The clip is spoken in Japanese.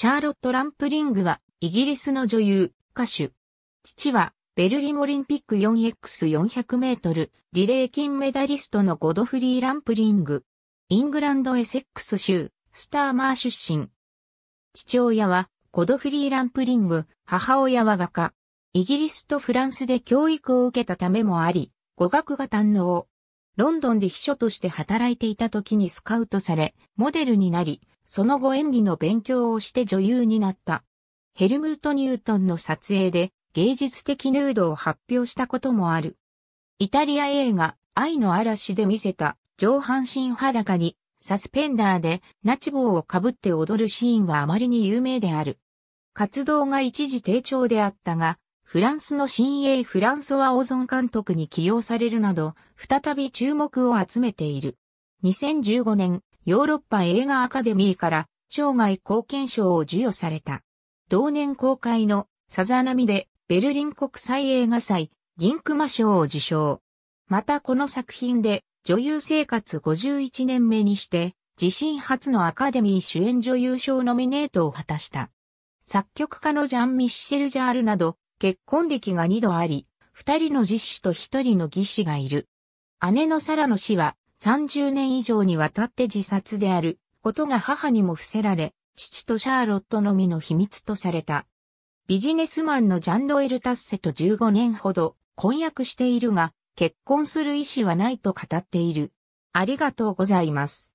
シャーロット・ランプリングは、イギリスの女優、歌手。父は、ベルリンオリンピック 4x400 メートル、リレー金メダリストのゴドフリー・ランプリング。イングランド・エセックス州、スターマー出身。父親は、ゴドフリー・ランプリング、母親は画家。イギリスとフランスで教育を受けたためもあり、語学が堪能。ロンドンで秘書として働いていた時にスカウトされ、モデルになり、その後演技の勉強をして女優になった。ヘルムート・ニュートンの撮影で芸術的ヌードを発表したこともある。イタリア映画愛の嵐で見せた上半身裸にサスペンダーでナチーをかぶって踊るシーンはあまりに有名である。活動が一時低調であったが、フランスの新鋭フランソワ・オゾン監督に起用されるなど、再び注目を集めている。2015年、ヨーロッパ映画アカデミーから生涯貢献賞を授与された。同年公開のさざ波でベルリン国際映画祭銀熊賞を受賞。またこの作品で女優生活51年目にして自身初のアカデミー主演女優賞ノミネートを果たした。作曲家のジャン・ミッシェル・ジャールなど結婚歴が2度あり、二人の実子と一人の義子がいる。姉のサラの死は30年以上にわたって自殺であることが母にも伏せられ、父とシャーロットのみの秘密とされた。ビジネスマンのジャンドエル・タッセと15年ほど婚約しているが、結婚する意思はないと語っている。ありがとうございます。